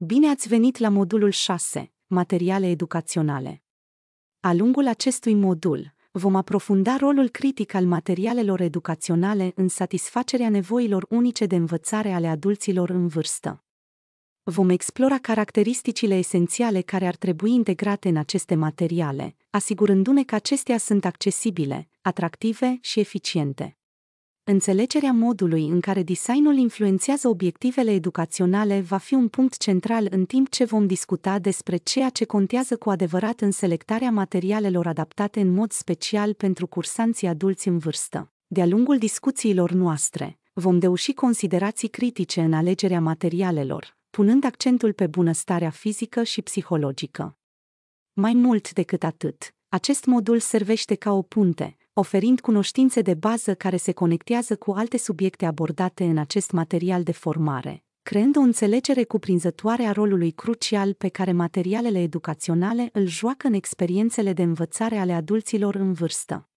Bine ați venit la modulul 6, materiale educaționale. A lungul acestui modul, vom aprofunda rolul critic al materialelor educaționale în satisfacerea nevoilor unice de învățare ale adulților în vârstă. Vom explora caracteristicile esențiale care ar trebui integrate în aceste materiale, asigurându-ne că acestea sunt accesibile, atractive și eficiente înțelegerea modului în care designul influențează obiectivele educaționale va fi un punct central în timp ce vom discuta despre ceea ce contează cu adevărat în selectarea materialelor adaptate în mod special pentru cursanții adulți în vârstă. De-a lungul discuțiilor noastre, vom deuși considerații critice în alegerea materialelor, punând accentul pe bunăstarea fizică și psihologică. Mai mult decât atât, acest modul servește ca o punte, oferind cunoștințe de bază care se conectează cu alte subiecte abordate în acest material de formare, creând o înțelegere cuprinzătoare a rolului crucial pe care materialele educaționale îl joacă în experiențele de învățare ale adulților în vârstă.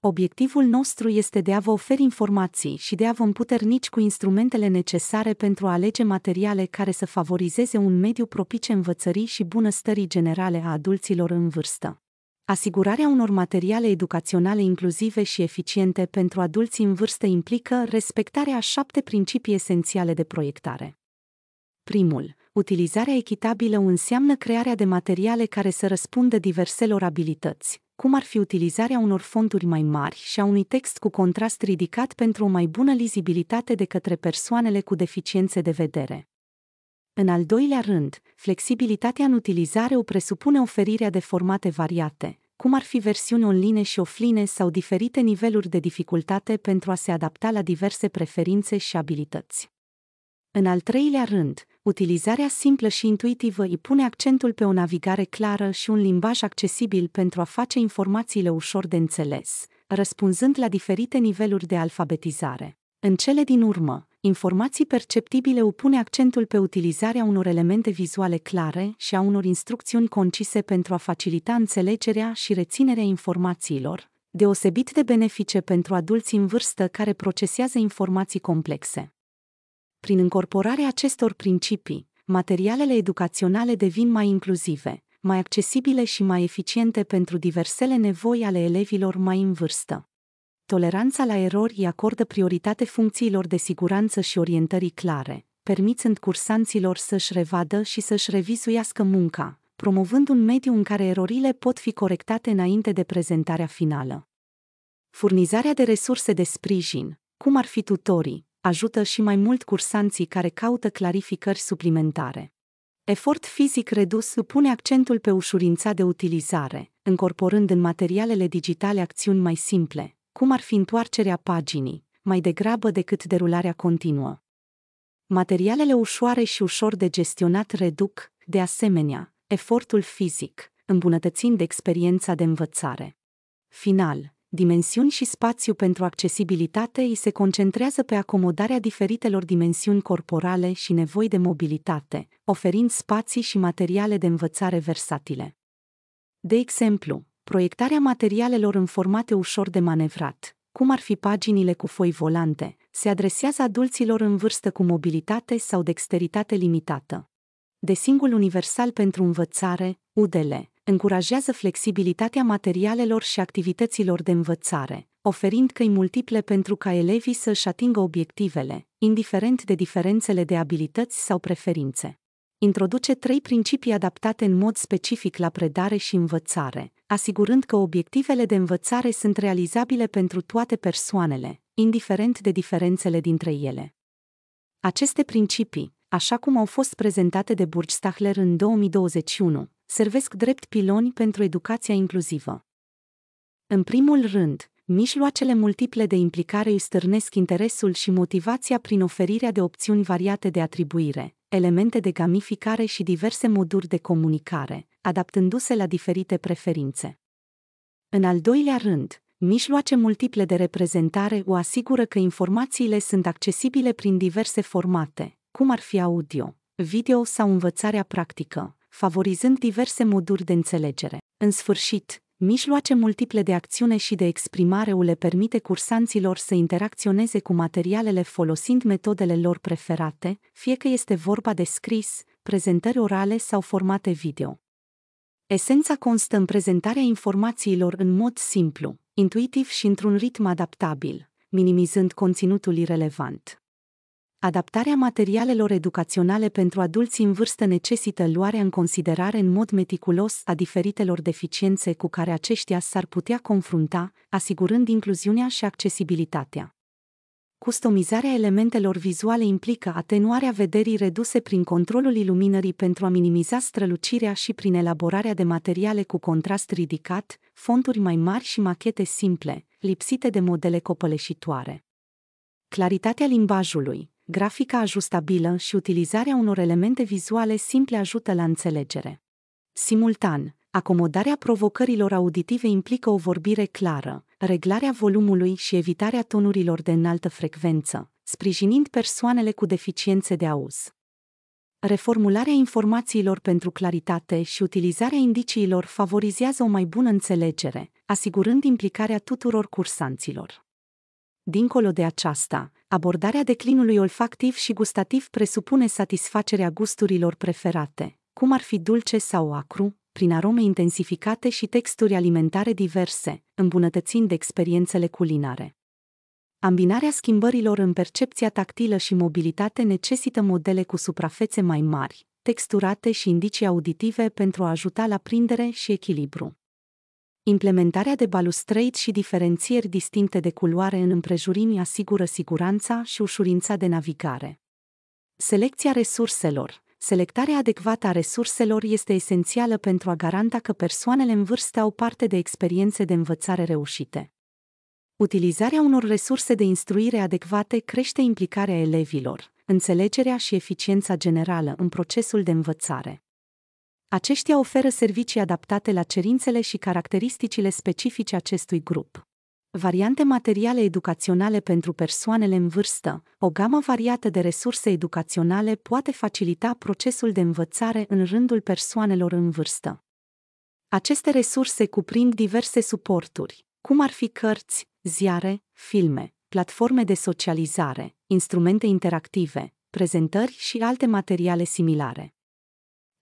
Obiectivul nostru este de a vă oferi informații și de a vă împuternici cu instrumentele necesare pentru a alege materiale care să favorizeze un mediu propice învățării și bunăstării generale a adulților în vârstă. Asigurarea unor materiale educaționale inclusive și eficiente pentru adulți în vârstă implică respectarea a șapte principii esențiale de proiectare. Primul, utilizarea echitabilă înseamnă crearea de materiale care să răspundă diverselor abilități, cum ar fi utilizarea unor fonturi mai mari și a unui text cu contrast ridicat pentru o mai bună lizibilitate de către persoanele cu deficiențe de vedere. În al doilea rând, flexibilitatea în utilizare o presupune oferirea de formate variate, cum ar fi versiuni online și offline sau diferite niveluri de dificultate pentru a se adapta la diverse preferințe și abilități. În al treilea rând, utilizarea simplă și intuitivă îi pune accentul pe o navigare clară și un limbaj accesibil pentru a face informațiile ușor de înțeles, răspunzând la diferite niveluri de alfabetizare. În cele din urmă, informații perceptibile o accentul pe utilizarea unor elemente vizuale clare și a unor instrucțiuni concise pentru a facilita înțelegerea și reținerea informațiilor, deosebit de benefice pentru adulți în vârstă care procesează informații complexe. Prin incorporarea acestor principii, materialele educaționale devin mai inclusive, mai accesibile și mai eficiente pentru diversele nevoi ale elevilor mai în vârstă. Toleranța la erori îi acordă prioritate funcțiilor de siguranță și orientării clare, permițând cursanților să-și revadă și să-și revizuiască munca, promovând un mediu în care erorile pot fi corectate înainte de prezentarea finală. Furnizarea de resurse de sprijin, cum ar fi tutorii, ajută și mai mult cursanții care caută clarificări suplimentare. Efort fizic redus pune accentul pe ușurința de utilizare, încorporând în materialele digitale acțiuni mai simple, cum ar fi întoarcerea paginii, mai degrabă decât derularea continuă. Materialele ușoare și ușor de gestionat reduc, de asemenea, efortul fizic, îmbunătățind experiența de învățare. Final, dimensiuni și spațiu pentru accesibilitate îi se concentrează pe acomodarea diferitelor dimensiuni corporale și nevoi de mobilitate, oferind spații și materiale de învățare versatile. De exemplu, Proiectarea materialelor în formate ușor de manevrat, cum ar fi paginile cu foi volante, se adresează adulților în vârstă cu mobilitate sau dexteritate limitată. Desingul universal pentru învățare, UDL, încurajează flexibilitatea materialelor și activităților de învățare, oferind căi multiple pentru ca elevii să-și atingă obiectivele, indiferent de diferențele de abilități sau preferințe. Introduce trei principii adaptate în mod specific la predare și învățare, asigurând că obiectivele de învățare sunt realizabile pentru toate persoanele, indiferent de diferențele dintre ele. Aceste principii, așa cum au fost prezentate de Burgstahler în 2021, servesc drept piloni pentru educația inclusivă. În primul rând, mijloacele multiple de implicare îi stârnesc interesul și motivația prin oferirea de opțiuni variate de atribuire, elemente de gamificare și diverse moduri de comunicare, adaptându-se la diferite preferințe. În al doilea rând, mijloace multiple de reprezentare o asigură că informațiile sunt accesibile prin diverse formate, cum ar fi audio, video sau învățarea practică, favorizând diverse moduri de înțelegere. În sfârșit, mijloace multiple de acțiune și de exprimare le permite cursanților să interacționeze cu materialele folosind metodele lor preferate, fie că este vorba de scris, prezentări orale sau formate video. Esența constă în prezentarea informațiilor în mod simplu, intuitiv și într-un ritm adaptabil, minimizând conținutul irelevant. Adaptarea materialelor educaționale pentru adulți în vârstă necesită luarea în considerare în mod meticulos a diferitelor deficiențe cu care aceștia s-ar putea confrunta, asigurând incluziunea și accesibilitatea. Customizarea elementelor vizuale implică atenuarea vederii reduse prin controlul iluminării pentru a minimiza strălucirea și prin elaborarea de materiale cu contrast ridicat, fonturi mai mari și machete simple, lipsite de modele copăleșitoare. Claritatea limbajului grafica ajustabilă și utilizarea unor elemente vizuale simple ajută la înțelegere. Simultan, acomodarea provocărilor auditive implică o vorbire clară, reglarea volumului și evitarea tonurilor de înaltă frecvență, sprijinind persoanele cu deficiențe de auz. Reformularea informațiilor pentru claritate și utilizarea indiciilor favorizează o mai bună înțelegere, asigurând implicarea tuturor cursanților. Dincolo de aceasta, abordarea declinului olfactiv și gustativ presupune satisfacerea gusturilor preferate, cum ar fi dulce sau acru, prin arome intensificate și texturi alimentare diverse, îmbunătățind experiențele culinare. Ambinarea schimbărilor în percepția tactilă și mobilitate necesită modele cu suprafețe mai mari, texturate și indicii auditive pentru a ajuta la prindere și echilibru. Implementarea de balustrări și diferențieri distincte de culoare în împrejurimi asigură siguranța și ușurința de navigare. Selecția resurselor Selectarea adecvată a resurselor este esențială pentru a garanta că persoanele în vârstă au parte de experiențe de învățare reușite. Utilizarea unor resurse de instruire adecvate crește implicarea elevilor, înțelegerea și eficiența generală în procesul de învățare. Aceștia oferă servicii adaptate la cerințele și caracteristicile specifice acestui grup. Variante materiale educaționale pentru persoanele în vârstă, o gamă variată de resurse educaționale poate facilita procesul de învățare în rândul persoanelor în vârstă. Aceste resurse cuprind diverse suporturi, cum ar fi cărți, ziare, filme, platforme de socializare, instrumente interactive, prezentări și alte materiale similare.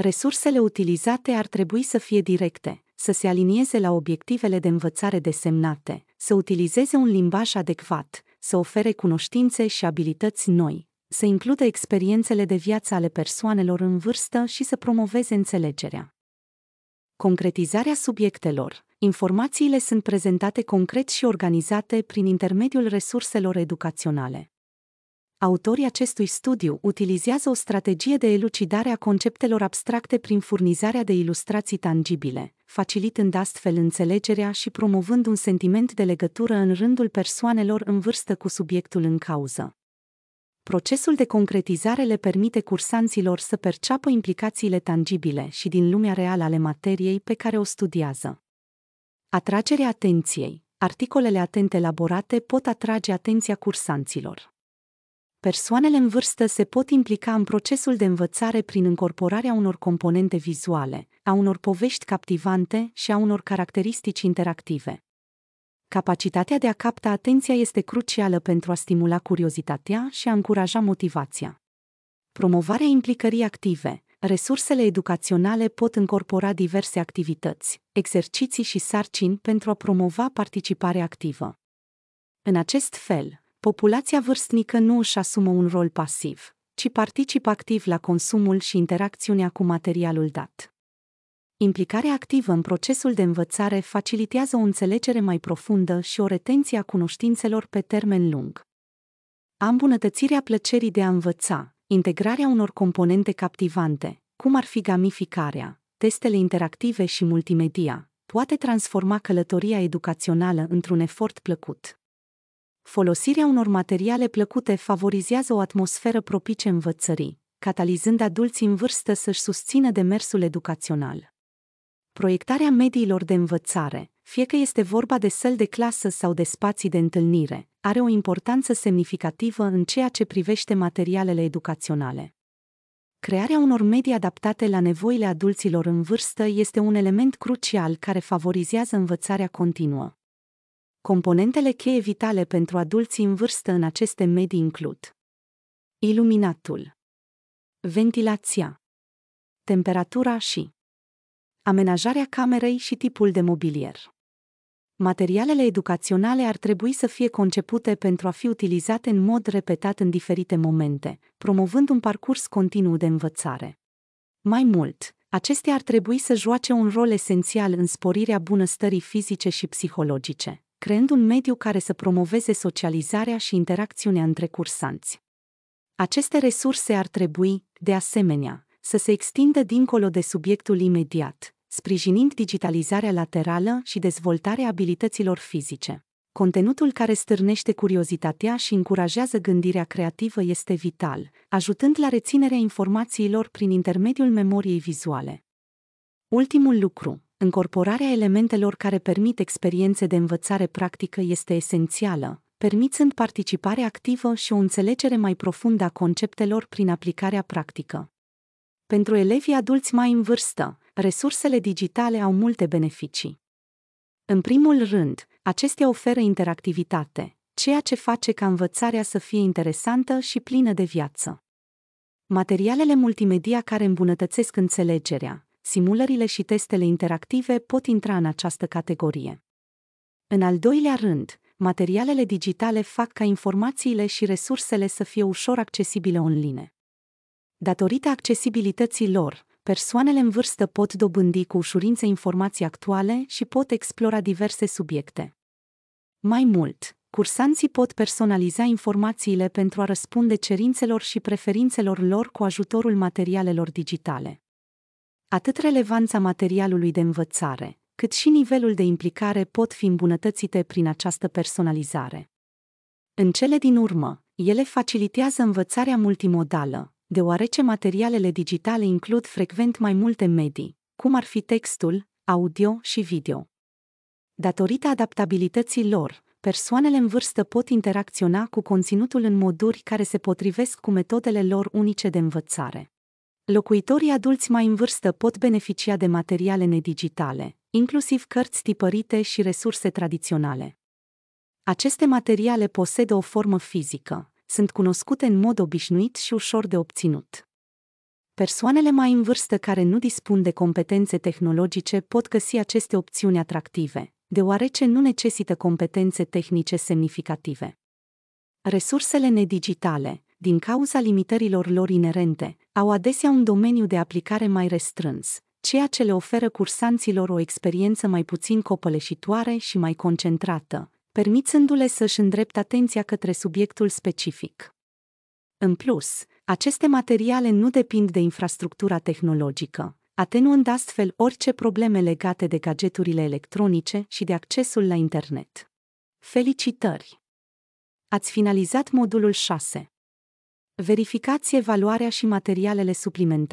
Resursele utilizate ar trebui să fie directe, să se alinieze la obiectivele de învățare desemnate, să utilizeze un limbaj adecvat, să ofere cunoștințe și abilități noi, să includă experiențele de viață ale persoanelor în vârstă și să promoveze înțelegerea. Concretizarea subiectelor. Informațiile sunt prezentate concret și organizate prin intermediul resurselor educaționale. Autorii acestui studiu utilizează o strategie de elucidare a conceptelor abstracte prin furnizarea de ilustrații tangibile, facilitând astfel înțelegerea și promovând un sentiment de legătură în rândul persoanelor în vârstă cu subiectul în cauză. Procesul de concretizare le permite cursanților să perceapă implicațiile tangibile și din lumea reală ale materiei pe care o studiază. Atragerea atenției. Articolele atente elaborate pot atrage atenția cursanților persoanele în vârstă se pot implica în procesul de învățare prin încorporarea unor componente vizuale, a unor povești captivante și a unor caracteristici interactive. Capacitatea de a capta atenția este crucială pentru a stimula curiozitatea și a încuraja motivația. Promovarea implicării active, resursele educaționale pot încorpora diverse activități, exerciții și sarcini pentru a promova participarea activă. În acest fel, populația vârstnică nu își asumă un rol pasiv, ci participă activ la consumul și interacțiunea cu materialul dat. Implicarea activă în procesul de învățare facilitează o înțelegere mai profundă și o retenție a cunoștințelor pe termen lung. Ambunătățirea plăcerii de a învăța, integrarea unor componente captivante, cum ar fi gamificarea, testele interactive și multimedia, poate transforma călătoria educațională într-un efort plăcut. Folosirea unor materiale plăcute favorizează o atmosferă propice învățării, catalizând adulții în vârstă să-și susțină demersul educațional. Proiectarea mediilor de învățare, fie că este vorba de săl de clasă sau de spații de întâlnire, are o importanță semnificativă în ceea ce privește materialele educaționale. Crearea unor medii adaptate la nevoile adulților în vârstă este un element crucial care favorizează învățarea continuă. Componentele cheie vitale pentru adulții în vârstă în aceste medii includ iluminatul, ventilația, temperatura și amenajarea camerei și tipul de mobilier. Materialele educaționale ar trebui să fie concepute pentru a fi utilizate în mod repetat în diferite momente, promovând un parcurs continuu de învățare. Mai mult, acestea ar trebui să joace un rol esențial în sporirea bunăstării fizice și psihologice creând un mediu care să promoveze socializarea și interacțiunea între cursanți. Aceste resurse ar trebui, de asemenea, să se extindă dincolo de subiectul imediat, sprijinind digitalizarea laterală și dezvoltarea abilităților fizice. Contenutul care stârnește curiozitatea și încurajează gândirea creativă este vital, ajutând la reținerea informațiilor prin intermediul memoriei vizuale. Ultimul lucru, încorporarea elementelor care permit experiențe de învățare practică este esențială, permițând participare activă și o înțelegere mai profundă a conceptelor prin aplicarea practică. Pentru elevii adulți mai în vârstă, resursele digitale au multe beneficii. În primul rând, acestea oferă interactivitate, ceea ce face ca învățarea să fie interesantă și plină de viață. Materialele multimedia care îmbunătățesc înțelegerea, simulările și testele interactive pot intra în această categorie. În al doilea rând, materialele digitale fac ca informațiile și resursele să fie ușor accesibile online. Datorită accesibilității lor, persoanele în vârstă pot dobândi cu ușurință informații actuale și pot explora diverse subiecte. Mai mult, cursanții pot personaliza informațiile pentru a răspunde cerințelor și preferințelor lor cu ajutorul materialelor digitale. Atât relevanța materialului de învățare, cât și nivelul de implicare pot fi îmbunătățite prin această personalizare. În cele din urmă, ele facilitează învățarea multimodală, deoarece materialele digitale includ frecvent mai multe medii, cum ar fi textul, audio și video. Datorită adaptabilității lor, persoanele în vârstă pot interacționa cu conținutul în moduri care se potrivesc cu metodele lor unice de învățare. Locuitorii adulți mai în vârstă pot beneficia de materiale nedigitale, inclusiv cărți tipărite și resurse tradiționale. Aceste materiale posedă o formă fizică, sunt cunoscute în mod obișnuit și ușor de obținut. Persoanele mai în vârstă care nu dispun de competențe tehnologice pot găsi aceste opțiuni atractive, deoarece nu necesită competențe tehnice semnificative. Resursele nedigitale, din cauza limitărilor lor inerente, au adesea un domeniu de aplicare mai restrâns, ceea ce le oferă cursanților o experiență mai puțin copăleșitoare și mai concentrată, permițându-le să-și îndrepte atenția către subiectul specific. În plus, aceste materiale nu depind de infrastructura tehnologică, atenuând astfel orice probleme legate de gadgeturile electronice și de accesul la internet. Felicitări! Ați finalizat modulul 6. Verificați evaluarea și materialele suplimentare.